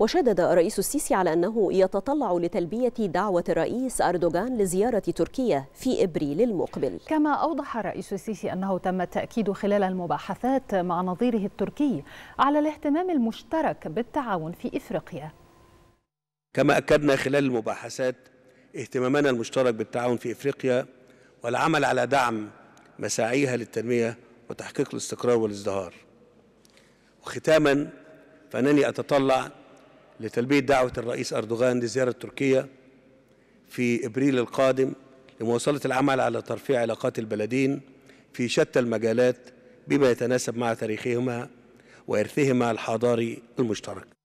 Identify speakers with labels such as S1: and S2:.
S1: وشدد الرئيس السيسي على أنه يتطلع لتلبية دعوة الرئيس أردوغان
S2: لزيارة تركيا في إبريل المقبل كما أوضح الرئيس السيسي أنه تم التأكيد خلال المباحثات مع نظيره التركي على الاهتمام المشترك بالتعاون في إفريقيا
S3: كما أكدنا خلال المباحثات اهتمامنا المشترك بالتعاون في إفريقيا والعمل على دعم مساعيها للتنمية وتحقيق الاستقرار والازدهار وختاما فانني اتطلع لتلبية دعوة الرئيس أردوغان لزيارة تركيا في إبريل القادم لمواصلة العمل على ترفيع علاقات البلدين في شتى المجالات بما يتناسب مع تاريخهما وإرثهما الحضاري المشترك